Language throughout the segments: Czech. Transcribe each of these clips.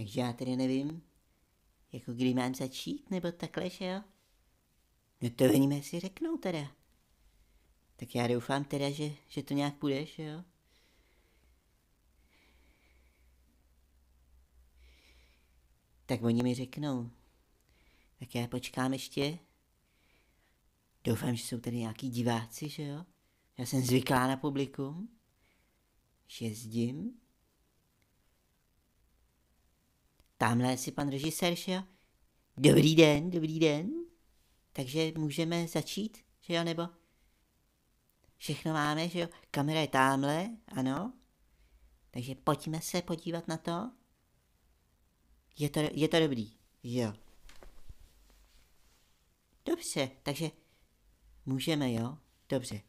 Takže já tedy nevím, jako kdy mám začít, nebo takhle, že jo? No to oni mi si řeknou teda. Tak já doufám teda, že, že to nějak půjde, že jo? Tak oni mi řeknou. Tak já počkám ještě. Doufám, že jsou tady nějaký diváci, že jo? Já jsem zvyklá na publikum. Že jezdím. Tamhle si pan režisér šel. Dobrý den, dobrý den. Takže můžeme začít, že jo, nebo? Všechno máme, že jo? Kamera je tamhle, ano. Takže pojďme se podívat na to. Je to, je to dobrý, jo. Dobře, takže můžeme, jo? Dobře.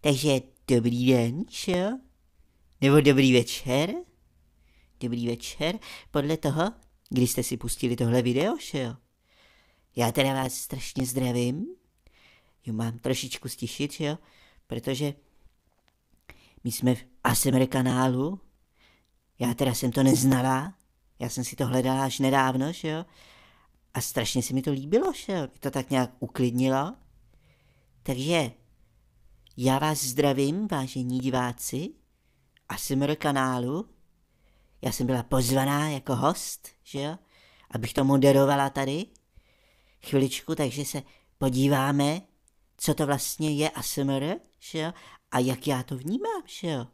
Takže dobrý den, že Nebo dobrý večer? Dobrý večer, podle toho, kdy jste si pustili tohle video, že jo? Já teda vás strašně zdravím. Jo, mám trošičku stišit, že jo? Protože my jsme v ASMR kanálu. Já teda jsem to neznala. Já jsem si to hledala až nedávno, že jo? A strašně se mi to líbilo, že jo? Mě to tak nějak uklidnilo. Takže já vás zdravím, vážení diváci a do kanálu. Já jsem byla pozvaná jako host, že jo, abych to moderovala tady chviličku, takže se podíváme, co to vlastně je ASMR, že jo, a jak já to vnímám, že jo.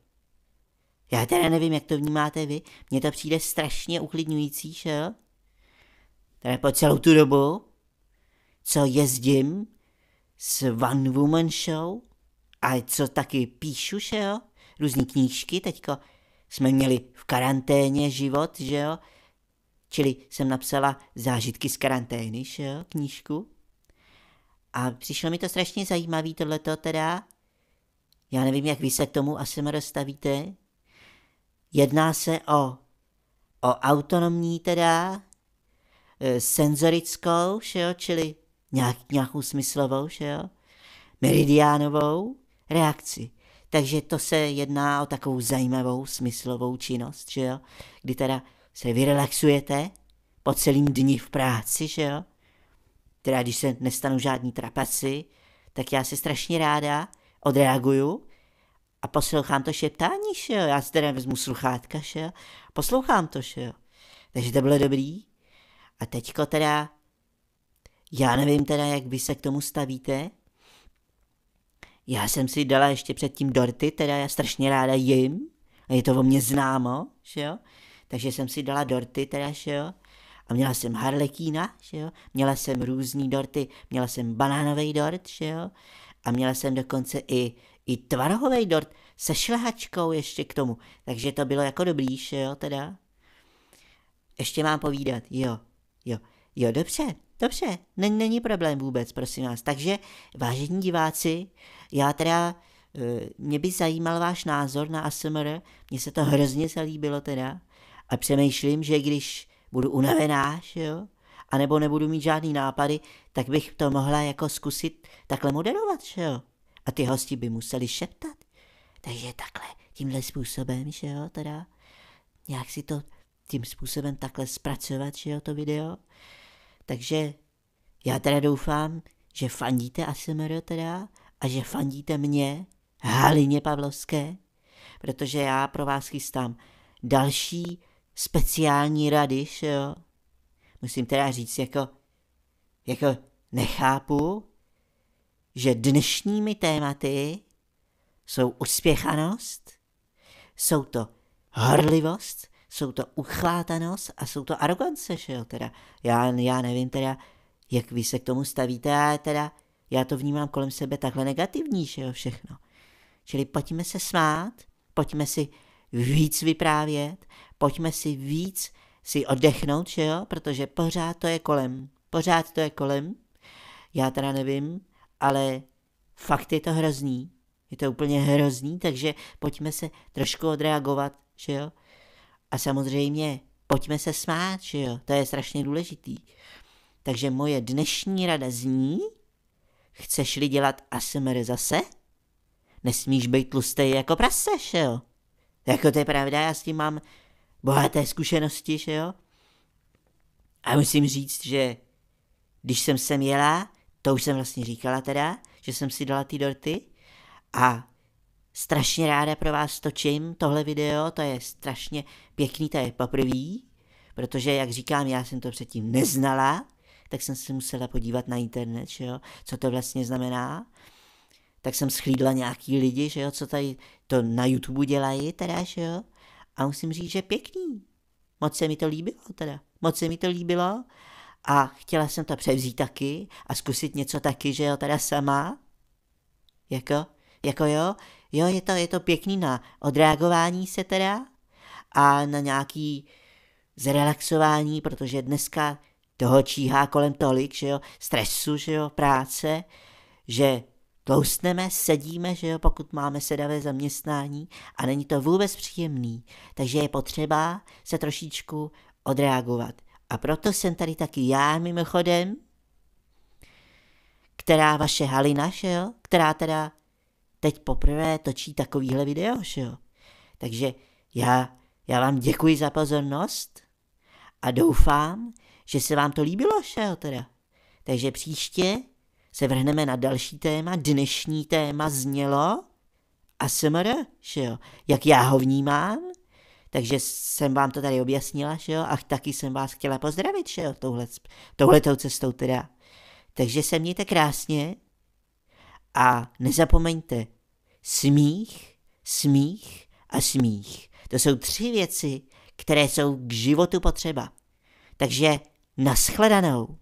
Já teda nevím, jak to vnímáte vy, mně to přijde strašně uklidňující, že jo. Teda po celou tu dobu, co jezdím s One Woman Show, a co taky píšu, že jo? Různý knížky, teďko jsme měli v karanténě život, že jo? Čili jsem napsala zážitky z karantény, že jo, knížku. A přišlo mi to strašně zajímavé tohleto teda. Já nevím, jak vy se k tomu asi dostavíte. Jedná se o, o autonomní teda, e, senzorickou, že jo, čili nějak, nějakou smyslovou, že jo, meridiánovou reakci. Takže to se jedná o takovou zajímavou smyslovou činnost, že jo? kdy teda se vyrelaxujete po celým dní v práci, že jo? Teda když se nestanou žádní trapaci, tak já se strašně ráda odreaguju a poslouchám to šeptání, že jo? Já si teda vezmu sluchátka, že jo? Poslouchám to, že jo? Takže to bylo dobrý. A teďko teda, já nevím teda, jak vy se k tomu stavíte, já jsem si dala ještě předtím dorty, teda já strašně ráda jim. A je to o mě známo, že jo? Takže jsem si dala dorty, teda, že jo? A měla jsem harlekína, že jo? Měla jsem různý dorty, měla jsem banánový dort, že jo? A měla jsem dokonce i, i tvarohový dort se šlehačkou ještě k tomu. Takže to bylo jako dobrý, že jo, teda. Ještě mám povídat, jo, jo, jo, dobře. Dobře, není, není problém vůbec, prosím vás. Takže, vážení diváci, já teda, eh, mě by zajímal váš názor na ASMR, mně se to hrozně zalíbilo teda a přemýšlím, že když budu unavená, že jo, anebo nebudu mít žádný nápady, tak bych to mohla jako zkusit takhle moderovat, že jo. A ty hosti by museli šeptat. Takže takhle, tímhle způsobem, že jo, teda, nějak si to tím způsobem takhle zpracovat, že jo, to video. Takže já teda doufám, že fandíte ASMR teda a že fandíte mě, Halině Pavlovské, protože já pro vás chystám další speciální rady, jo. Musím teda říct, jako, jako nechápu, že dnešními tématy jsou uspěchanost, jsou to horlivost jsou to uchlátanost a jsou to arogance, že jo, teda. Já, já nevím teda, jak vy se k tomu stavíte, a teda, já to vnímám kolem sebe takhle negativní, že jo, všechno. Čili pojďme se smát, pojďme si víc vyprávět, pojďme si víc si oddechnout, že jo, protože pořád to je kolem, pořád to je kolem, já teda nevím, ale fakt je to hrozný, je to úplně hrozný, takže pojďme se trošku odreagovat, že jo, a samozřejmě pojďme se smát, že jo, to je strašně důležitý. Takže moje dnešní rada zní, chceš-li dělat ASMR zase? Nesmíš být tlustej jako prase, že jo? Jako to je pravda, já s tím mám bohaté zkušenosti, že jo? A musím říct, že když jsem sem jela, to už jsem vlastně říkala teda, že jsem si dala ty dorty a Strašně ráda pro vás točím tohle video, to je strašně pěkný, to je poprvé, protože, jak říkám, já jsem to předtím neznala, tak jsem se musela podívat na internet, že jo, co to vlastně znamená. Tak jsem schlídla nějaký lidi, že jo, co tady to na YouTube dělají, teda, že jo. A musím říct, že pěkný. Moc se mi to líbilo, teda. Moc se mi to líbilo a chtěla jsem to převzít taky a zkusit něco taky, že jo, teda sama. Jako, jako jo, Jo, je to, je to pěkný na odreagování se teda a na nějaký zrelaxování, protože dneska toho číhá kolem tolik, že jo, stresu, že jo, práce, že tloustneme, sedíme, že jo, pokud máme sedavé zaměstnání a není to vůbec příjemný. Takže je potřeba se trošičku odreagovat. A proto jsem tady taky já mimochodem, která vaše Halina, že jo, která teda teď poprvé točí takovýhle video, jo? Takže já, já vám děkuji za pozornost a doufám, že se vám to líbilo, jo, teda. Takže příště se vrhneme na další téma. Dnešní téma znělo že jo? Jak já ho vnímám, takže jsem vám to tady objasnila, že jo, a taky jsem vás chtěla pozdravit, že jo, touhle, touhletou cestou teda. Takže se mějte krásně, a nezapomeňte, smích, smích a smích. To jsou tři věci, které jsou k životu potřeba. Takže naschledanou.